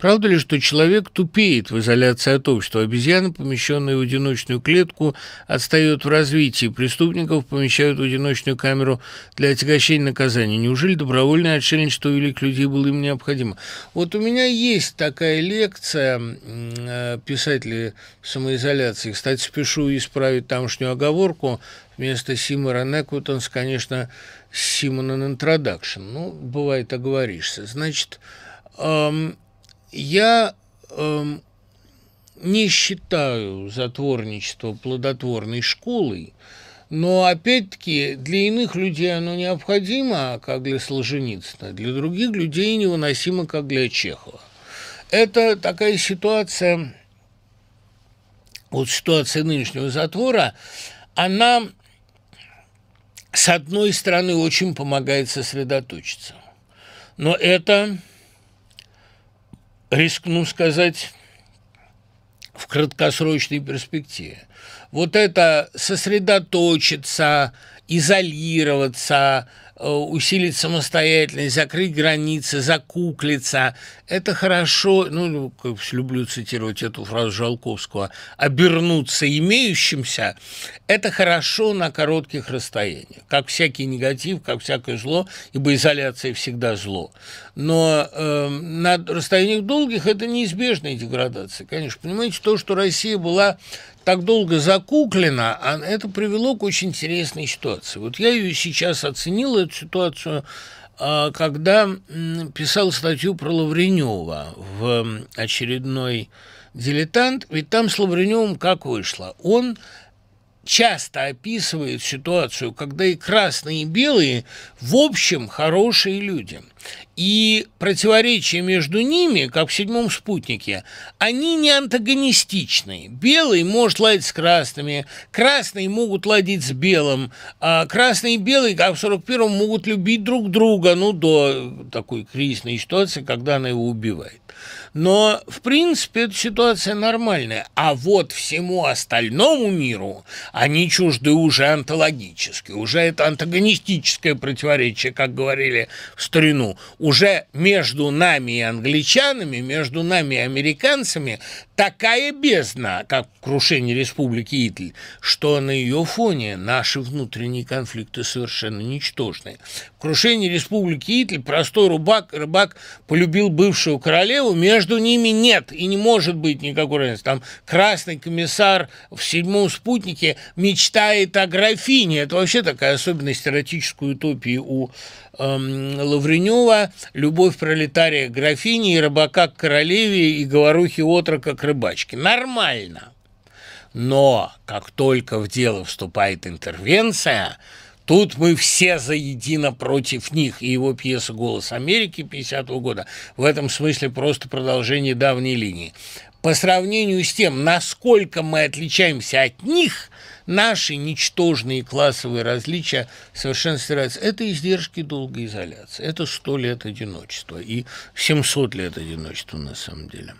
Правда ли, что человек тупеет в изоляции от общества? Обезьяны, помещенные в одиночную клетку, отстают в развитии. Преступников помещают в одиночную камеру для отягощения наказания. Неужели добровольное отшельничество великих людей было им необходимо? Вот у меня есть такая лекция э, писателей самоизоляции. Кстати, спешу исправить тамошнюю оговорку. Вместо Симора Некутанс, конечно, Симона Интродакшн. Ну, бывает, оговоришься. Значит, я э, не считаю затворничество плодотворной школой, но опять-таки для иных людей оно необходимо, как для Солженицына, для других людей невыносимо, как для Чехова. Это такая ситуация, вот ситуация нынешнего затвора, она, с одной стороны, очень помогает сосредоточиться. Но это рискну сказать, в краткосрочной перспективе. Вот это сосредоточиться изолироваться, э, усилить самостоятельность, закрыть границы, закуклиться. Это хорошо, ну, ну люблю цитировать эту фразу Жалковского, обернуться имеющимся, это хорошо на коротких расстояниях. Как всякий негатив, как всякое зло, ибо изоляция всегда зло. Но э, на расстояниях долгих это неизбежная деградация. Конечно, понимаете, то, что Россия была так долго закуклена, а это привело к очень интересной ситуации ситуации. Вот я ее сейчас оценил, эту ситуацию, а, когда писал статью про Лавренева в очередной «Дилетант», ведь там с Лавреневым как вышло? Он часто описывает ситуацию, когда и красные, и белые в общем хорошие люди. И противоречия между ними, как в «Седьмом спутнике», они не антагонистичны. Белый может ладить с красными, красные могут ладить с белым, а красные и белые, как в 41-м, могут любить друг друга, ну, до такой кризисной ситуации, когда она его убивает. Но, в принципе, эта ситуация нормальная. А вот всему остальному миру они чужды уже антологически, уже это антагонистическое противоречие, как говорили в старину, уже между нами и англичанами, между нами и американцами такая бездна, как крушение республики Итль, что на ее фоне наши внутренние конфликты совершенно ничтожны. В крушении республики Итль простой рыбак, рыбак полюбил бывшую королеву, между ними нет и не может быть никакой разницы. Там красный комиссар в седьмом спутнике мечтает о графине. Это вообще такая особенность эротической утопии у эм, Лавренева. Любовь пролетария к графине и рыбака к королеве и говорухи отрока к рыбачки. Нормально. Но как только в дело вступает интервенция, Тут мы все заедино против них. И его пьеса «Голос Америки» 50-го года в этом смысле просто продолжение давней линии. По сравнению с тем, насколько мы отличаемся от них, наши ничтожные классовые различия совершенно стираются. Это издержки долгой изоляции. Это сто лет одиночества и 700 лет одиночества на самом деле.